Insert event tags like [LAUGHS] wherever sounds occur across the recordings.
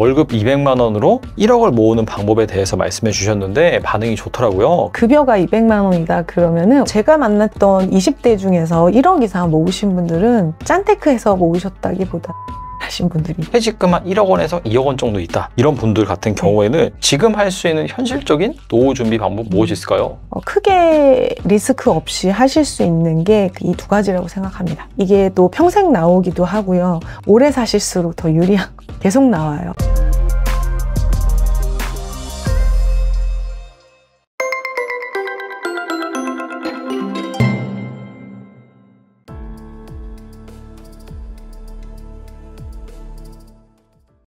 월급 200만 원으로 1억을 모으는 방법에 대해서 말씀해 주셨는데 반응이 좋더라고요. 급여가 200만 원이다 그러면은 제가 만났던 20대 중에서 1억 이상 모으신 분들은 짠테크해서 모으셨다기보다 [LAUGHS] 하신 분들이 퇴직금 한 1억 원에서 2억 원 정도 있다 이런 분들 같은 네. 경우에는 지금 할 수 있는 현실적인 노후 준비 방법 무엇이 있을까요? 어, 크게 리스크 없이 하실 수 있는 게 이 두 가지라고 생각합니다 이게 또 평생 나오기도 하고요 오래 사실수록 더 유리한 [LAUGHS] 계속 나와요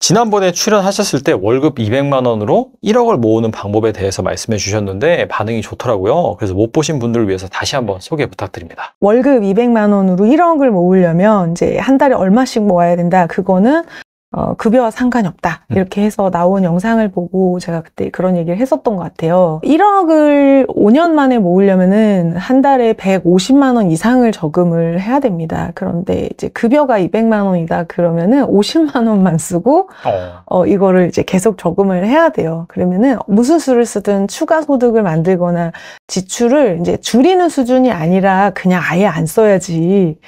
지난번에 출연하셨을 때 월급 200만 원으로 1억을 모으는 방법에 대해서 말씀해 주셨는데 반응이 좋더라고요. 그래서 못 보신 분들을 위해서 다시 한번 소개 부탁드립니다. 월급 200만 원으로 1억을 모으려면 이제 한 달에 얼마씩 모아야 된다. 그거는 어, 급여와 상관이 없다. 음. 이렇게 해서 나온 영상을 보고 제가 그때 그런 얘기를 했었던 것 같아요. 1억을 5년 만에 모으려면은 한 달에 150만 원 이상을 저금을 해야 됩니다. 그런데 이제 급여가 200만 원이다 그러면은 50만 원만 쓰고 어. 어, 이거를 이제 계속 저금을 해야 돼요. 그러면은 무슨 수를 쓰든 추가 소득을 만들거나 지출을 이제 줄이는 수준이 아니라 그냥 아예 안 써야지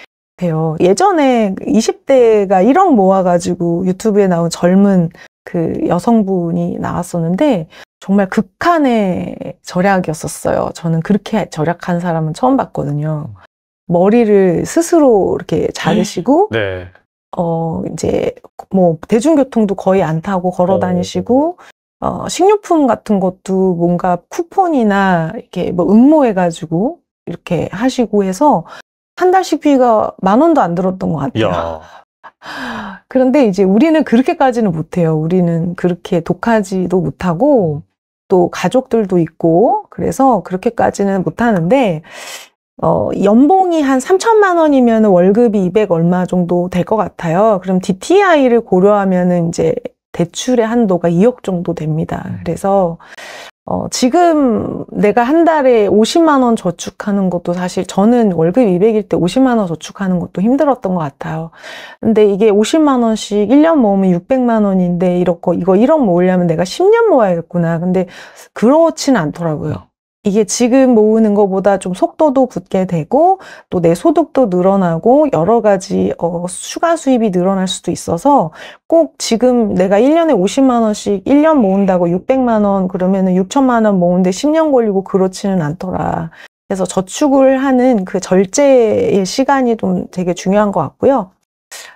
같요 예전에 20대가 1억 모아가지고 유튜브에 나온 젊은 그 여성분이 나왔었는데 정말 극한의 절약이었었어요. 저는 그렇게 절약한 사람은 처음 봤거든요. 머리를 스스로 이렇게 자르시고 [LAUGHS] 네. 어 이제 뭐 대중교통도 거의 안 타고 걸어 어. 다니시고 어 식료품 같은 것도 뭔가 쿠폰이나 이렇게 뭐 응모해 가지고 이렇게 하시고 해서 한 달씩 비가 만 원도 안 들었던 것 같아요. 야. [LAUGHS] 그런데 이제 우리는 그렇게까지는 못해요. 우리는 그렇게 독하지도 못하고 또 가족들도 있고 그래서 그렇게까지는 못하는데 어, 연봉이 한 3천만 원이면 월급이 200 얼마 정도 될 것 같아요. 그럼 DTI를 고려하면 이제 대출의 한도가 2억 정도 됩니다. 네. 그래서 어, 지금 내가 한 달에 50만 원 저축하는 것도 사실 저는 월급 200일 때 50만 원 저축하는 것도 힘들었던 것 같아요. 근데 이게 50만 원씩 1년 모으면 600만 원인데 이렇고 이거 1억 모으려면 내가 10년 모아야겠구나. 근데 그렇진 않더라고요. 이게 지금 모으는 것보다 좀 속도도 붙게 되고 또 내 소득도 늘어나고 여러 가지 어, 추가 수입이 늘어날 수도 있어서 꼭 지금 내가 1년에 50만 원씩 1년 모은다고 600만 원 그러면은 6천만 원 모은데 10년 걸리고 그렇지는 않더라. 그래서 저축을 하는 그 절제의 시간이 좀 되게 중요한 것 같고요.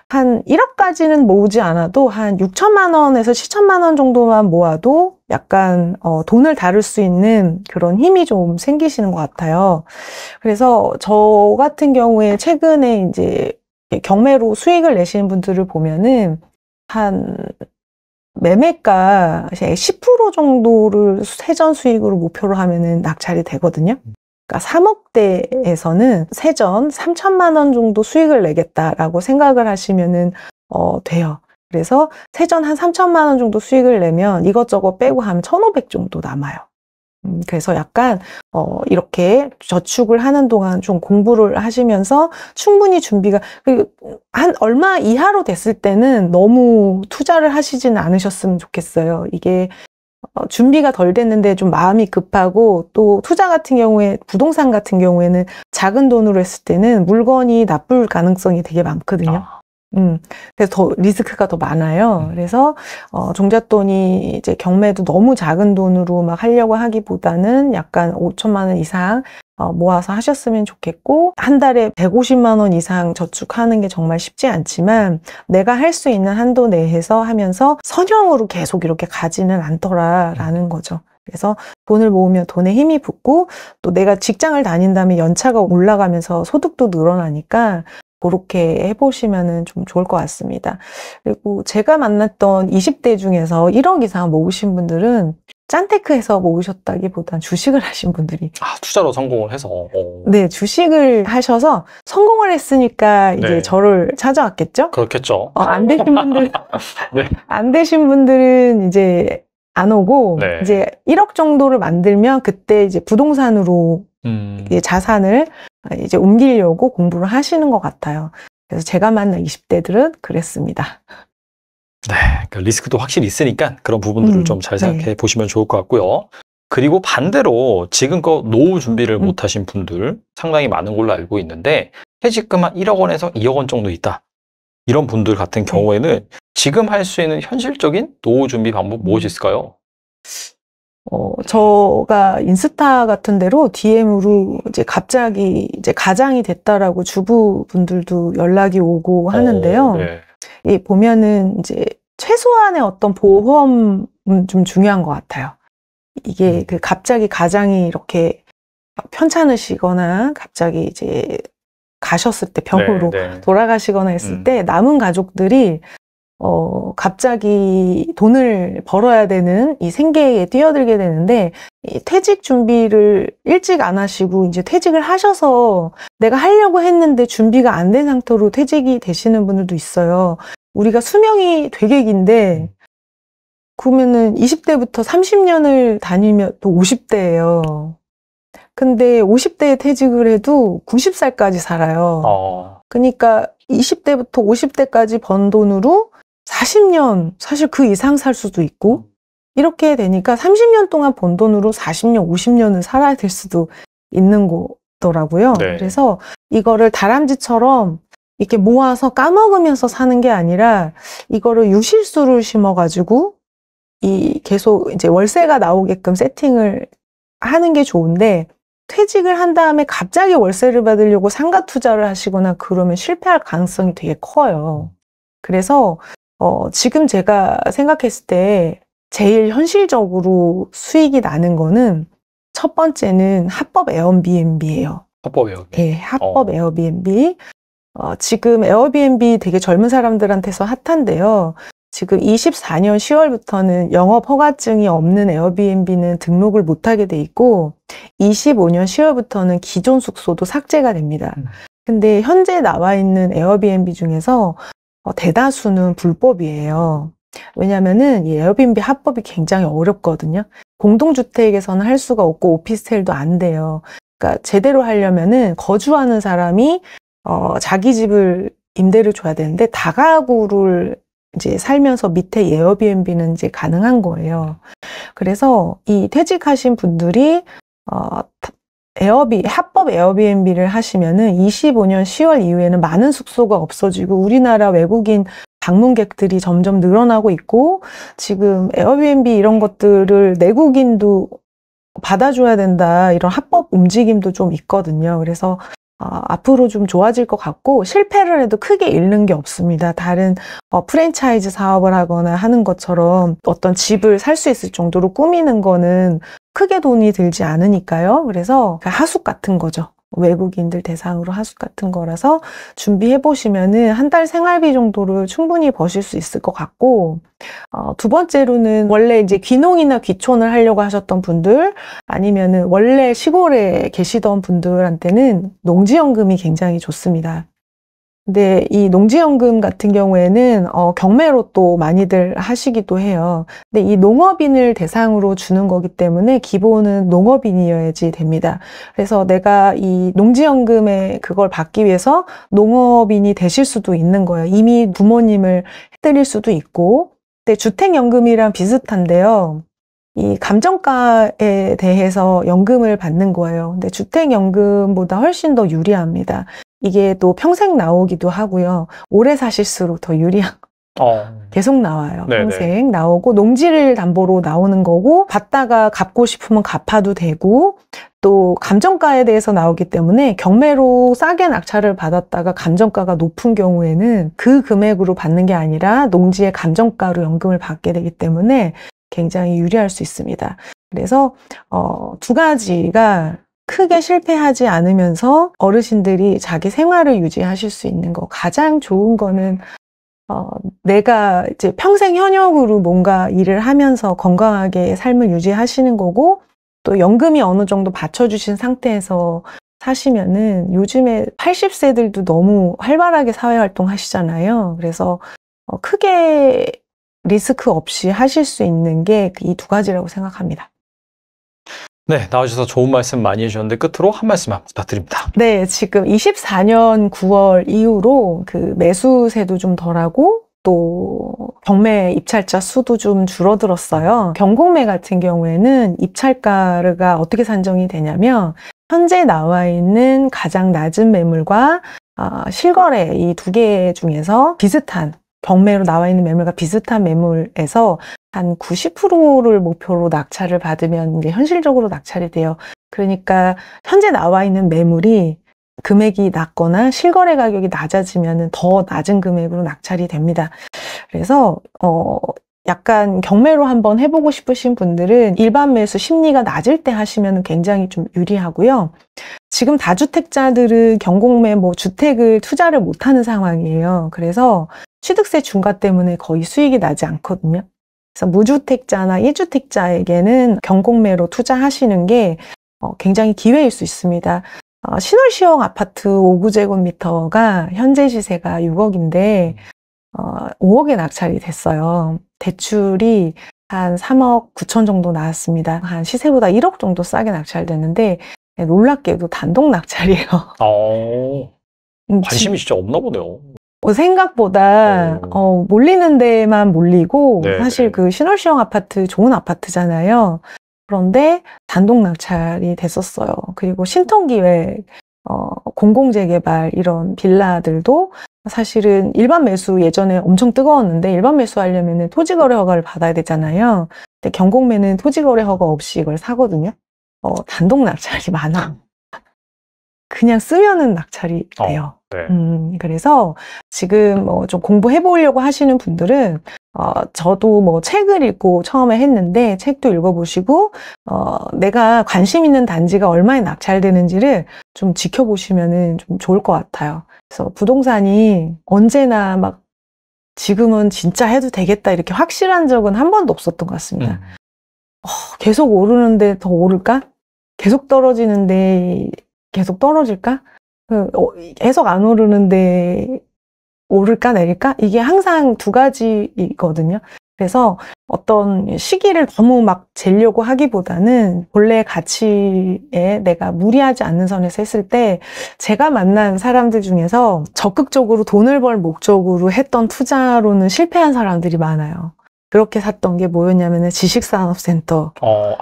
한 1억까지는 모으지 않아도 한 6천만 원에서 7천만 원 정도만 모아도 약간 어, 돈을 다룰 수 있는 그런 힘이 좀 생기시는 것 같아요. 그래서 저 같은 경우에 최근에 이제 경매로 수익을 내시는 분들을 보면은 한 매매가 10% 정도를 세전 수익으로 목표로 하면은 낙찰이 되거든요. 그러니까 3억대에서는 세전 3천만 원 정도 수익을 내겠다라고 생각을 하시면은 어, 돼요. 그래서 세전 한 3천만 원 정도 수익을 내면 이것저것 빼고 하면 1,500 정도 남아요. 음, 그래서 약간 어, 이렇게 저축을 하는 동안 좀 공부를 하시면서 충분히 준비가 그, 한 얼마 이하로 됐을 때는 너무 투자를 하시진 않으셨으면 좋겠어요. 이게 어, 준비가 덜 됐는데 좀 마음이 급하고 또 투자 같은 경우에 부동산 같은 경우에는 작은 돈으로 했을 때는 물건이 나쁠 가능성이 되게 많거든요. 아. 음, 그래서 더 리스크가 더 많아요. 음. 그래서 어, 종잣돈이 이제 경매도 너무 작은 돈으로 막 하려고 하기보다는 약간 5천만 원 이상 어, 모아서 하셨으면 좋겠고 한 달에 150만 원 이상 저축하는 게 정말 쉽지 않지만 내가 할 수 있는 한도 내에서 하면서 선형으로 계속 이렇게 가지는 않더라라는 음. 거죠. 그래서 돈을 모으면 돈에 힘이 붙고 또 내가 직장을 다닌다면 연차가 올라가면서 소득도 늘어나니까 그렇게 해보시면좀 좋을 것 같습니다. 그리고 제가 만났던 20대 중에서 1억 이상 모으신 분들은 짠테크에서 모으셨다기보단 주식을 [LAUGHS] 하신 분들이 아 투자로 성공을 해서 어. 네 주식을 하셔서 성공을 했으니까 이제 네. 저를 찾아왔겠죠 그렇겠죠 어, 안 되신 분들 [LAUGHS] 네. 안 되신 분들은 이제 안 오고 네. 이제 1억 정도를 만들면 그때 이제 부동산으로 음. 이제 자산을 이제 옮기려고 공부를 하시는 것 같아요. 그래서 제가 만난 20대들은 그랬습니다. 네, 그러니까 리스크도 확실히 있으니까 그런 부분들을 음, 좀잘 생각해 네. 보시면 좋을 것 같고요. 그리고 반대로 지금껏 노후 준비를 음, 음. 못하신 분들 상당히 많은 걸로 알고 있는데 퇴직금 한 1억 원에서 2억 원 정도 있다. 이런 분들 같은 네. 경우에는 지금 할 수 있는 현실적인 노후 준비 방법 무엇이 음. 있을까요? 어, 저가 인스타 같은 데로 DM으로 이제 갑자기 이제 가장이 됐다라고 주부분들도 연락이 오고 어, 하는데요. 오, 네. 이 보면은 이제 최소한의 어떤 보험은 좀 중요한 것 같아요. 이게 음. 그 갑자기 가장이 이렇게 편찮으시거나 갑자기 이제 가셨을 때 네, 병으로 네, 네. 돌아가시거나 했을 음. 때 남은 가족들이 어, 갑자기 돈을 벌어야 되는 이 생계에 뛰어들게 되는데, 이 퇴직 준비를 일찍 안 하시고, 이제 퇴직을 하셔서 내가 하려고 했는데 준비가 안 된 상태로 퇴직이 되시는 분들도 있어요. 우리가 수명이 되게 긴데, 그러면은 20대부터 30년을 다니면 또 50대예요. 근데 50대에 퇴직을 해도 90살까지 살아요. 어. 그러니까 20대부터 50대까지 번 돈으로 40년, 사실 그 이상 살 수도 있고, 음. 이렇게 되니까 30년 동안 본 돈으로 40년, 50년을 살아야 될 수도 있는 거더라고요. 네. 그래서 이거를 다람쥐처럼 이렇게 모아서 까먹으면서 사는 게 아니라 이거를 유실수를 심어가지고 이 계속 이제 월세가 나오게끔 세팅을 하는 게 좋은데 퇴직을 한 다음에 갑자기 월세를 받으려고 상가 투자를 하시거나 그러면 실패할 가능성이 되게 커요. 음. 그래서 어, 지금 제가 생각했을 때 제일 현실적으로 수익이 나는 거는 첫 번째는 합법 에어비앤비예요. 합법 에어비앤비. 네, 합법 어. 에어비앤비. 어, 지금 에어비앤비 되게 젊은 사람들한테서 핫한데요. 지금 24년 10월부터는 영업 허가증이 없는 에어비앤비는 등록을 못하게 돼 있고 25년 10월부터는 기존 숙소도 삭제가 됩니다. 음. 근데 현재 나와 있는 에어비앤비 중에서 어, 대다수는 불법이에요. 왜냐면은 이 에어비앤비 합법이 굉장히 어렵거든요. 공동주택에서는 할 수가 없고 오피스텔도 안 돼요. 그러니까 제대로 하려면은 거주하는 사람이 어, 자기 집을 임대를 줘야 되는데 다가구를 이제 살면서 밑에 에어비앤비는 이제 가능한 거예요. 그래서 이 퇴직하신 분들이 어, 에어비 합법 에어비앤비를 하시면은 25년 10월 이후에는 많은 숙소가 없어지고 우리나라 외국인 방문객들이 점점 늘어나고 있고 지금 에어비앤비 이런 것들을 내국인도 받아줘야 된다 이런 합법 움직임도 좀 있거든요. 그래서 어, 앞으로 좀 좋아질 것 같고 실패를 해도 크게 잃는 게 없습니다. 다른 어, 프랜차이즈 사업을 하거나 하는 것처럼 어떤 집을 살 수 있을 정도로 꾸미는 거는 크게 돈이 들지 않으니까요. 그래서 그 하숙 같은 거죠. 외국인들 대상으로 하숙 같은 거라서 준비해 보시면은 한 달 생활비 정도를 충분히 버실 수 있을 것 같고 어, 두 번째로는 원래 이제 귀농이나 귀촌을 하려고 하셨던 분들 아니면은 원래 시골에 계시던 분들한테는 농지연금이 굉장히 좋습니다. 근이 네, 농지연금 같은 경우에는 어, 경매로 또 많이들 하시기도 해요. 근데 이 농업인을 대상으로 주는 거기 때문에 기본은 농업인이어야지 됩니다. 그래서 내가 이 농지연금에 그걸 받기 위해서 농업인이 되실 수도 있는 거예요. 이미 부모님을 해드릴 수도 있고. 근데 주택연금이랑 비슷한데요. 이 감정가에 대해서 연금을 받는 거예요. 근데 주택연금보다 훨씬 더 유리합니다. 이게 또 평생 나오기도 하고요. 오래 사실수록 더 유리한 어. 계속 나와요. 네네. 평생 나오고 농지를 담보로 나오는 거고 받다가 갚고 싶으면 갚아도 되고 또 감정가에 대해서 나오기 때문에 경매로 싸게 낙찰을 받았다가 감정가가 높은 경우에는 그 금액으로 받는 게 아니라 농지의 감정가로 연금을 받게 되기 때문에 굉장히 유리할 수 있습니다. 그래서 어, 두 가지가 크게 실패하지 않으면서 어르신들이 자기 생활을 유지하실 수 있는 거 가장 좋은 거는 어, 내가 이제 평생 현역으로 뭔가 일을 하면서 건강하게 삶을 유지하시는 거고 또 연금이 어느 정도 받쳐주신 상태에서 사시면은 요즘에 80세들도 너무 활발하게 사회활동 하시잖아요. 그래서 어, 크게 리스크 없이 하실 수 있는 게 이 두 가지라고 생각합니다. 네, 나와주셔서 좋은 말씀 많이 해주셨는데 끝으로 한 말씀만 부탁드립니다. 네, 지금 24년 9월 이후로 그 매수세도 좀 덜하고 또 경매 입찰자 수도 좀 줄어들었어요. 경공매 같은 경우에는 입찰가가 어떻게 산정이 되냐면 현재 나와 있는 가장 낮은 매물과 아, 실거래 이 두 개 중에서 비슷한 경매로 나와 있는 매물과 비슷한 매물에서 한 90%를 목표로 낙찰을 받으면 이제 현실적으로 낙찰이 돼요. 그러니까 현재 나와 있는 매물이 금액이 낮거나 실거래 가격이 낮아지면 더 낮은 금액으로 낙찰이 됩니다. 그래서 어, 약간 경매로 한번 해보고 싶으신 분들은 일반 매수 심리가 낮을 때 하시면 굉장히 좀 유리하고요. 지금 다주택자들은 경공매 뭐 주택을 투자를 못하는 상황이에요. 그래서 취득세 중과 때문에 거의 수익이 나지 않거든요. 그래서 무주택자나 1주택자에게는 경공매로 투자하시는 게 어, 굉장히 기회일 수 있습니다. 어, 신월시형 아파트 5구제곱미터가 현재 시세가 6억인데 어, 5억에 낙찰이 됐어요. 대출이 한 3억 9천 정도 나왔습니다. 한 시세보다 1억 정도 싸게 낙찰됐는데 예, 놀랍게도 단독 낙찰이에요. 아, [LAUGHS] 관심이 진짜 없나 보네요. 어, 생각보다 어. 어, 몰리는 데만 몰리고 네네. 사실 네. 그 신월시형 아파트 좋은 아파트잖아요. 그런데 단독 낙찰이 됐었어요. 그리고 신통기획, 어, 공공재개발 이런 빌라들도 사실은 일반 매수 예전에 엄청 뜨거웠는데 일반 매수 하려면 토지 거래 허가를 받아야 되잖아요. 근데 경공매는 토지 거래 허가 없이 이걸 사거든요. 어, 단독 낙찰이 많아. 그냥 쓰면은 낙찰이 어, 돼요. 어, 네. 음, 그래서 지금 뭐 좀 공부해 보려고 하시는 분들은 어, 저도 뭐 책을 읽고 처음에 했는데 책도 읽어보시고 어, 내가 관심 있는 단지가 얼마에 낙찰되는지를 좀 지켜보시면은 좀 좋을 것 같아요. 그래서 부동산이 언제나 막 지금은 진짜 해도 되겠다 이렇게 확실한 적은 한 번도 없었던 것 같습니다. 음. 어, 계속 오르는데 더 오를까? 계속 떨어지는데 계속 떨어질까? 그, 어, 계속 안 오르는데 오를까 내릴까? 이게 항상 두 가지이거든요. 그래서 어떤 시기를 너무 막 재려고 하기보다는 본래 가치에 내가 무리하지 않는 선에서 했을 때 제가 만난 사람들 중에서 적극적으로 돈을 벌 목적으로 했던 투자로는 실패한 사람들이 많아요. 그렇게 샀던 게 뭐였냐면은 지식산업센터. 어, 아,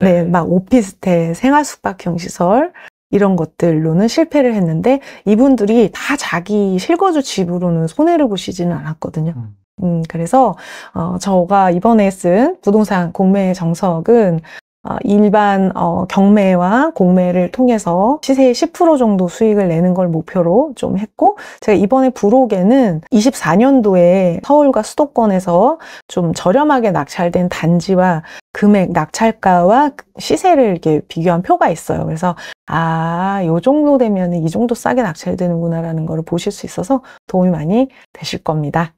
네, 네, 막 오피스텔, 생활숙박형 시설, 이런 것들로는 실패를 했는데 이분들이 다 자기 실거주 집으로는 손해를 보시지는 않았거든요. 음. 음, 그래서, 어, 저가 이번에 쓴 부동산 공매의 정석은 아, 일반 어, 경매와 공매를 통해서 시세의 10% 정도 수익을 내는 걸 목표로 좀 했고 제가 이번에 부록에는 24년도에 서울과 수도권에서 좀 저렴하게 낙찰된 단지와 금액, 낙찰가와 시세를 이렇게 비교한 표가 있어요. 그래서 아, 요 정도 되면 이 정도 싸게 낙찰되는구나라는 걸 보실 수 있어서 도움이 많이 되실 겁니다.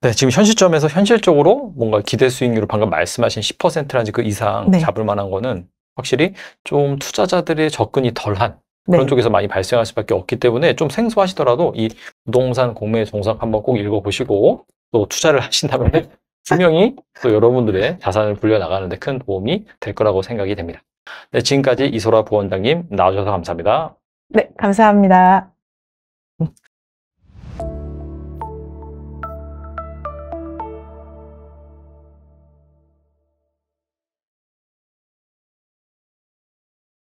네, 지금 현 시점에서 현실적으로 뭔가 기대 수익률을 방금 말씀하신 10%라든지 그 이상 네. 잡을 만한 거는 확실히 좀 투자자들의 접근이 덜한 네. 그런 네. 쪽에서 많이 발생할 수밖에 없기 때문에 좀 생소하시더라도 이 부동산 공매 정상 한번 꼭 읽어보시고 또 투자를 하신다면 네. 분명히 또 여러분들의 자산을 불려나가는 데 큰 도움이 될 거라고 생각이 됩니다. 네, 지금까지 이소라 부원장님 나와주셔서 감사합니다. 네, 감사합니다.